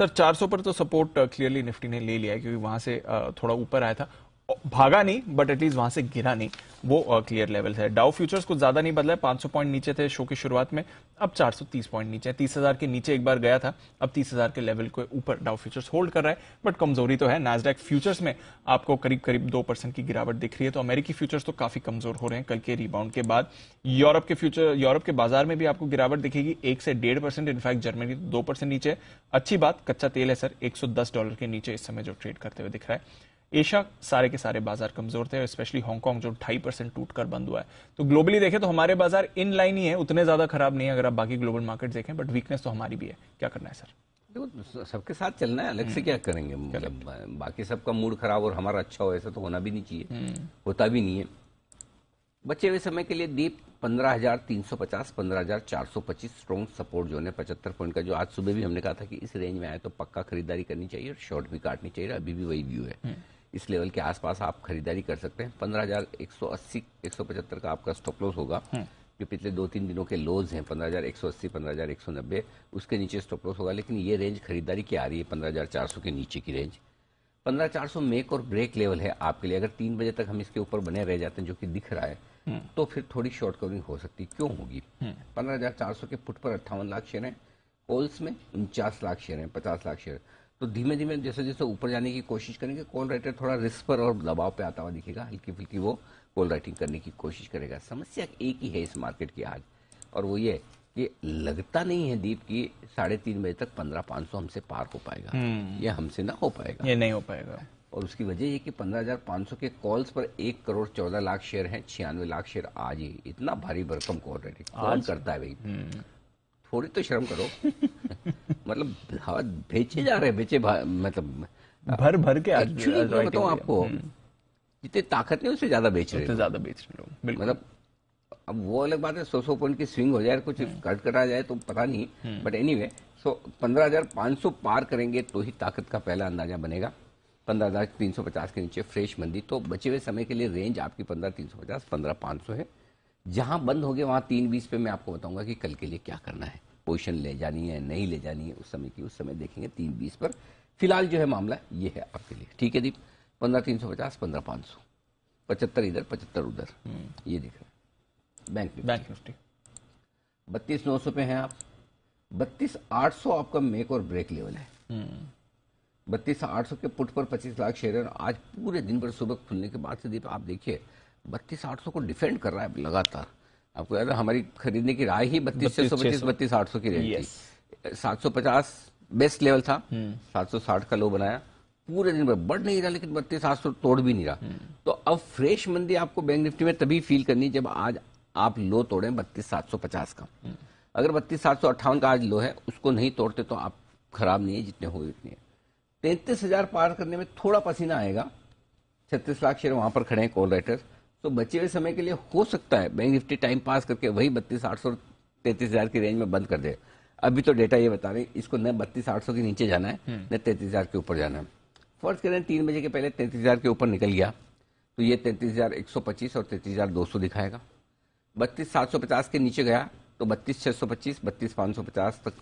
Sir 400 पर तो support clearly Nifty ने ले लिया है क्योंकि वहां से uh, थोड़ा ऊपर आया था भागा नहीं बट एटलीस्ट वहां से गिरा नहीं वो क्लियर लेवल है डाउ फ्यूचर्स कुछ ज्यादा नहीं बदला है 500 पॉइंट नीचे थे शो की शुरुआत में अब 430 पॉइंट नीचे तीस हजार के नीचे एक बार गया था अब तीस हजार के लेवल के ऊपर डाउ फ्यूचर्स होल्ड कर रहा है बट कमजोरी तो है नाजडेक फ्यूचर्स में आपको करीब करीब दो परसेंट की गिरावट दिख रही है तो अमेरिकी फ्यूचर्स तो काफी कमजोर हो रहे हैं कल के रिबाउंड के बाद यूरोप के फ्यूचर यूरोप के बाजार में भी आपको गिरावट दिखेगी एक से डेढ़ परसेंट इनफैक्ट जर्मनी दो परसेंट नीचे अच्छी बात कच्चा तेल है सर एक डॉलर के नीचे इस समय जो ट्रेड करते हुए दिख रहा है एशिया सारे के सारे बाजार कमजोर थे स्पेशली हांगकांग जो ढाई परसेंट टूट कर बंद हुआ है तो ग्लोबली देखें तो हमारे बाजार इन लाइन ही है उतने ज्यादा खराब नहीं है अगर आप बाकी ग्लोबल मार्केट देखें बट वीकनेस तो हमारी भी है क्या करना है सर देखो सबके साथ चलना है अलग से हम्म। क्या करेंगे मतलब बाकी सबका मूड खराब और हमारा अच्छा हो ऐसा तो होना भी नहीं चाहिए हम्म। होता भी नहीं है बचे हुए समय के लिए दीप पंद्रह हजार तीन सौ पचास पंद्रह हजार चार सौ पच्चीस स्ट्रॉन्ग सपोर्ट जो है पचहत्तर पॉइंट का जो आज सुबह भी हमने कहा था कि इस रेंज में आए तो पक्का खरीदारी करनी चाहिए और शॉर्ट भी काटनी चाहिए अभी भी वही व्यू है हम्म। इस लेवल के आसपास आप खरीदारी कर सकते हैं पंद्रह हजार एक सौ अस्सी एक सौ पचहत्तर का आपका स्टॉप लॉस होगा हम्म। जो पिछले दो तीन दिनों के लोज हैं पंद्रह हजार एक सौ अस्सी पंद्रह हजार एक सौ नब्बे उसके नीचे स्टॉप लॉस होगा लेकिन ये रेंज खरीदारी की आ रही है पंद्रह हजार चार सौ के नीचे की रेंज पंद्रह चार सौ मेक और ब्रेक लेवल है आपके लिए अगर तीन बजे तक हम इसके ऊपर बने रह जाते हैं जो कि दिख रहा है हम्म। तो फिर थोड़ी शॉर्ट कवरिंग हो सकती क्यों होगी हम्म। पंद्रह हजार चार सौ के फुट पर अट्ठावन लाख शेयर है कोल्स में उनचास लाख शेयर है पचास लाख शेयर तो धीमे धीमे जैसे जैसे ऊपर जाने की कोशिश करेंगे कॉल राइटर थोड़ा रिस्क पर और दबाव पे आता हुआ दिखेगा हल्की फुल्की वो कॉल राइटिंग करने की कोशिश करेगा समस्या एक ही है इस मार्केट की आज और वो ये कि लगता नहीं है दीप की साढ़े तीन बजे तक पंद्रह पाँच सौ हमसे पार हो पाएगा हम्म। ये हमसे ना हो पाएगा ये नहीं हो पाएगा और उसकी वजह ये कि पंद्रह हजार पांच सौ के कॉल्स पर एक करोड़ चौदह लाख शेयर हैं छियानवे लाख शेयर आज ही इतना भारी भरकम कॉल राइटिंग कौन करता है भाई हम्म। थोड़ी तो शर्म करो मतलब हाँ बेचे जा रहे बेचे मतलब भर भर के बताऊँ आपको हम्म। जितनी ताकत नहीं उससे ज्यादा बेच रहे ज्यादा बेच रहे लोग मतलब अब वो अलग बात है सौ सौ पॉइंट की स्विंग हो जाए कुछ कट हम्म। कटा जाए तो पता नहीं बट एनी वे सो पंद्रह हजार पांच सौ पार करेंगे तो ही ताकत का पहला अंदाजा बनेगा पंद्रह हजार तीन सौ पचास के नीचे फ्रेश मंदी तो बचे हुए समय के लिए रेंज आपकी पंद्रह तीन सौ पचास पंद्रह पांच सौ है जहां बंद हो गए वहां तीन बीस पे मैं आपको बताऊंगा कि कल के लिए क्या करना है पोजिशन ले जानी है नहीं ले जानी है उस समय की उस समय देखेंगे तीन बीस पर फिलहाल जो है मामला ये है आपके लिए ठीक है दीप पंद्रह तीन सौ पचास पंद्रह पाँच सौ पचहत्तर इधर पचहत्तर उधर हम्म। ये दिख रहा है बैंक बैंक निफ्टी बत्तीस नौ सौ पे हैं आप बत्तीस आठ सौ आपका मेक और ब्रेक लेवल है हम्म। बत्तीस आठ सौ के पुट पर पच्चीस लाख शेयर है आज पूरे दिन भर सुबह खुलने के बाद से दीप आप देखिए बत्तीस आठ सौ को डिफेंड कर रहा है लगातार आपको याद हमारी खरीदने की राय ही बत्तीस छह सौ पच्चीस बत्तीस आठ सौ की रेंज थी सात सौ पचास बेस्ट लेवल था हम्म। सात सौ साठ का लो बनाया पूरे दिन बढ़ नहीं रहा लेकिन बत्तीस आठ सौ तोड़ भी नहीं रहा हम्म। तो अब फ्रेश मंदी आपको बैंक निफ्टी में तभी फील करनी जब आज आप लो तोड़े बत्तीस सात सौ पचास का हम्म। अगर बत्तीस सात सौ अट्ठावन का आज लो है उसको नहीं तोड़ते तो आप खराब नहीं है जितने हो उतने तैंतीस हजार पार करने में थोड़ा पसीना आएगा छत्तीस लाख शेयर वहां पर खड़े हैं कॉल राइटर्स तो बचे हुए समय के लिए हो सकता है बैंक निफ्टी टाइम पास करके वही बत्तीस आठ सौ तैतीस हजार की रेंज में बंद कर दे अभी तो डेटा ये बता रहे इसको न बत्तीस आठ सौ के नीचे जाना है हम्म। न तैतीस हजार के ऊपर जाना है फर्ज करें तीन बजे के पहले तैतीस हजार के ऊपर निकल गया तो ये तैतीस हजार एक सौ पच्चीस और तैतीस हजार दो सौ दिखाएगा बत्तीस सात सौ पचास के नीचे गया तो बत्तीस छह सौ पच्चीस बत्तीस पाँच सौ पचास तक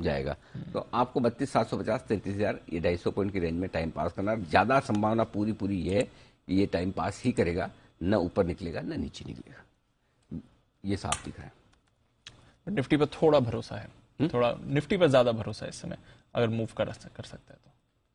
जाएगा हम्म। तो आपको बत्तीस सात सौ पचास तैतीस हजार ये ढाई सौ पॉइंट की रेंज में टाइम पास करना ज़्यादा संभावना पूरी पूरी ये है ये टाइम पास ही करेगा न ऊपर निकलेगा न नीचे निकलेगा ये साफ दिख रहा है निफ्टी पर थोड़ा भरोसा है हुँ? हम्म? थोड़ा निफ्टी पर ज्यादा भरोसा है इस समय अगर मूव कर कर सकता है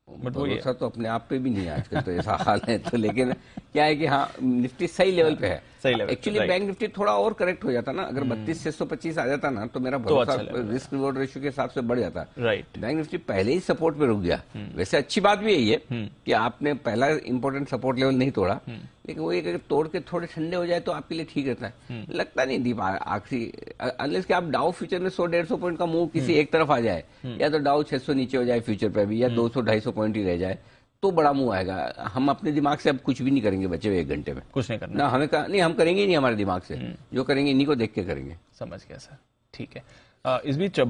तो बट भरोसा तो अपने आप पे भी नहीं है आजकल तो ऐसा हाल है तो लेकिन क्या है कि हाँ निफ्टी सही लेवल पे है सही लेवल एक्चुअली बैंक निफ्टी थोड़ा और करेक्ट हो जाता ना अगर हम्म। बत्तीस छह सौ पच्चीस आ जाता ना तो मेरा तो भरोसा तो अच्छा रिस्क रिवॉर्ड रेशियो के हिसाब से बढ़ जाता राइट बैंक निफ्टी पहले ही सपोर्ट पे रुक गया हम्म। वैसे अच्छी बात भी यही है कि आपने पहला इम्पोर्टेंट सपोर्ट लेवल नहीं तोड़ा लेकिन वही अगर तोड़ के थोड़े ठंडे हो जाए तो आपके लिए ठीक रहता है हम्म। लगता नहीं दीप आखिरी अनलेस कि आप डाउ फ्यूचर में सौ डेढ़ सौ पॉइंट का मूव किसी हम्म। एक तरफ आ जाए हम्म। या तो डाउ छह सौ नीचे हो जाए फ्यूचर पे भी या दो सौ ढाई सौ पॉइंट ही रह जाए तो बड़ा मुंह आएगा हम अपने दिमाग से अब कुछ भी नहीं करेंगे बचे हुए एक घंटे में कुछ नहीं करना ना हमें कर, नहीं हम करेंगे नहीं हमारे दिमाग से जो करेंगे इन्हीं को देख के करेंगे समझ गया सर ठीक है इस बीच